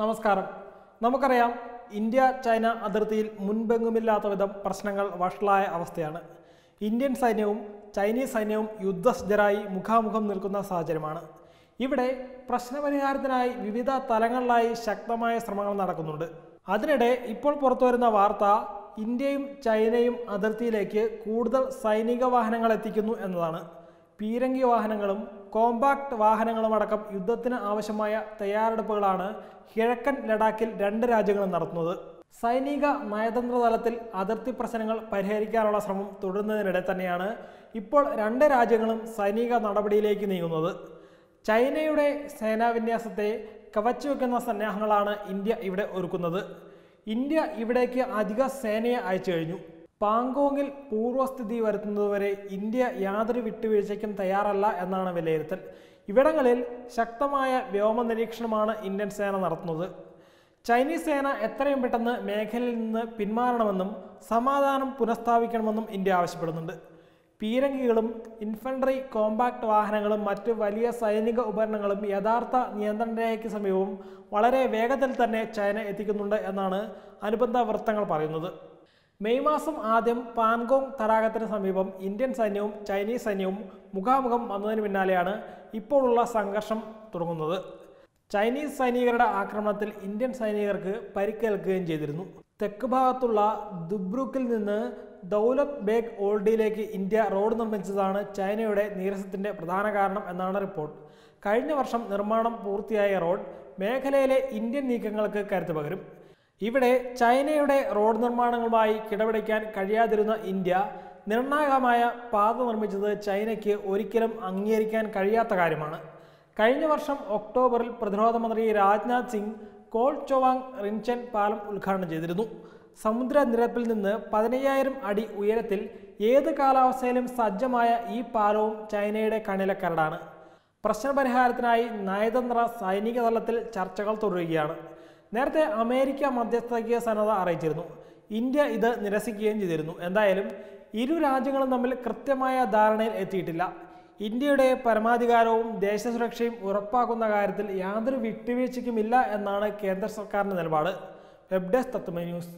നമസ്കാരം നമുക്കറിയാം India China അതിർത്തിയിൽ മുൻപെങ്ങുമില്ലാത്ത വിധം പ്രശ്നങ്ങൾ വഷളായ അവസ്ഥയാണ് ഇന്ത്യൻ സൈന്യവും ചൈനീസ് സൈന്യവും യുദ്ധസ്ഥരായി മുഖാമുഖം നിൽക്കുന്ന സാഹചര്യമാണ് ഇവിടെ പ്രശ്നപരിഹാരത്തിനായി വിവിധ തലങ്ങളിലായി ശക്തമായ ശ്രമങ്ങൾ നടക്കുന്നുണ്ട് അതിനിടെ ഇപ്പോൾ പുറത്തുവരുന്ന വാർത്ത ഇന്ത്യയും ചൈനയും അതിർത്തിയിലേക്ക് കൂടുതൽ സൈനിക വാഹനങ്ങൾ എത്തിക്കുന്നു എന്നതാണ് പീരങ്കി വാഹനങ്ങളും കോമ്പാക്ട് വാഹനങ്ങളുമടക്കം യുദ്ധത്തിന് ആവശ്യമായ തയ്യാറെടുപ്പുകളാണ് കിഴക്കൻ ലഡാക്കിൽ രണ്ട് രാജ്യങ്ങളും നടത്തുന്നത് സൈനിക നയതന്ത്ര തലത്തിൽ അതിർത്തി പ്രശ്നങ്ങൾ പരിഹരിക്കാനുള്ള ശ്രമം തുടരുന്നതിനിടെ തന്നെയാണ് ഇപ്പോൾ രണ്ട് രാജ്യങ്ങളും സൈനിക നടപടിയിലേക്ക് നീങ്ങുന്നത് ചൈനയുടെ സേനാവിന്യാസത്തെ കവച്ചുവെക്കുന്ന സന്നാഹങ്ങളാണ് ഇന്ത്യ ഇവിടെ ഒരുക്കുന്നത് ഇന്ത്യ ഇവിടേക്ക് അധിക സേനയെ അയച്ചു കഴിഞ്ഞു പാങ്കോങ്ങിൽ പൂർവ്വസ്ഥിതി വരുത്തുന്നതുവരെ ഇന്ത്യ യാതൊരു വിട്ടുവീഴ്ചയ്ക്കും തയ്യാറല്ല എന്നാണ് വിലയിരുത്തൽ ഇവിടങ്ങളിൽ ശക്തമായ വ്യോമ നിരീക്ഷണമാണ് ഇന്ത്യൻ സേന നടത്തുന്നത് ചൈനീസ് സേന എത്രയും പെട്ടെന്ന് മേഖലയിൽ നിന്ന് പിന്മാറണമെന്നും സമാധാനം പുനഃസ്ഥാപിക്കണമെന്നും ഇന്ത്യ ആവശ്യപ്പെടുന്നുണ്ട് പീരങ്കികളും ഇൻഫൻട്രി കോമ്പാക്ട് വാഹനങ്ങളും മറ്റ് വലിയ സൈനിക ഉപകരണങ്ങളും യഥാർത്ഥ നിയന്ത്രണ രേഖയ്ക്ക് സമീപവും വളരെ വേഗത്തിൽ തന്നെ ചൈന എത്തിക്കുന്നുണ്ട് എന്നാണ് അനുബന്ധ വൃത്തങ്ങൾ പറയുന്നത് മെയ് മാസം ആദ്യം പാൻഗോങ് തടാകത്തിന് സമീപം ഇന്ത്യൻ സൈന്യവും ചൈനീസ് സൈന്യവും മുഖാമുഖം വന്നതിന് പിന്നാലെയാണ് ഇപ്പോഴുള്ള സംഘർഷം തുടങ്ങുന്നത് ചൈനീസ് സൈനികരുടെ ആക്രമണത്തിൽ ഇന്ത്യൻ സൈനികർക്ക് പരിക്കേൽക്കുകയും ചെയ്തിരുന്നു തെക്ക് ഭാഗത്തുള്ള ദുബ്രൂക്കിൽ നിന്ന് ദൗലത് ബേഗ് ഓൾഡിയിലേക്ക് ഇന്ത്യ റോഡ് നിർമ്മിച്ചതാണ് ചൈനയുടെ നീരസത്തിൻ്റെ പ്രധാന കാരണം എന്നാണ് റിപ്പോർട്ട് കഴിഞ്ഞ വർഷം നിർമ്മാണം പൂർത്തിയായ റോഡ് മേഖലയിലെ ഇന്ത്യൻ നീക്കങ്ങൾക്ക് കരുത്തു പകരും ഇവിടെ ചൈനയുടെ റോഡ് നിർമ്മാണങ്ങളുമായി കിടപിടിക്കാൻ കഴിയാതിരുന്ന ഇന്ത്യ നിർണായകമായ പാത നിർമ്മിച്ചത് ചൈനയ്ക്ക് ഒരിക്കലും അംഗീകരിക്കാൻ കഴിയാത്ത കാര്യമാണ് കഴിഞ്ഞ വർഷം ഒക്ടോബറിൽ പ്രതിരോധ മന്ത്രി രാജ്നാഥ് സിംഗ് കോൾ ചോവാങ് റിൻചൻ പാലം ഉദ്ഘാടനം ചെയ്തിരുന്നു സമുദ്ര നിരപ്പിൽ നിന്ന് പതിനയ്യായിരം അടി ഉയരത്തിൽ ഏത് കാലാവസ്ഥയിലും സജ്ജമായ ഈ പാലവും ചൈനയുടെ കണിലക്കരടാണ് പ്രശ്നപരിഹാരത്തിനായി നയതന്ത്ര സൈനിക തലത്തിൽ ചർച്ചകൾ തുടരുകയാണ് നേരത്തെ അമേരിക്ക മധ്യസ്ഥതയ്ക്ക് സന്നദ്ധ അറിയിച്ചിരുന്നു ഇന്ത്യ ഇത് നിരസിക്കുകയും ചെയ്തിരുന്നു എന്തായാലും ഇരു രാജ്യങ്ങളും തമ്മിൽ കൃത്യമായ ധാരണയിൽ എത്തിയിട്ടില്ല ഇന്ത്യയുടെ പരമാധികാരവും ദേശസുരക്ഷയും ഉറപ്പാക്കുന്ന കാര്യത്തിൽ യാതൊരു വിട്ടുവീഴ്ചയ്ക്കുമില്ല എന്നാണ് കേന്ദ്ര സർക്കാരിൻ്റെ നിലപാട് വെബ് ഡെസ്ക് തത്വമേ ന്യൂസ്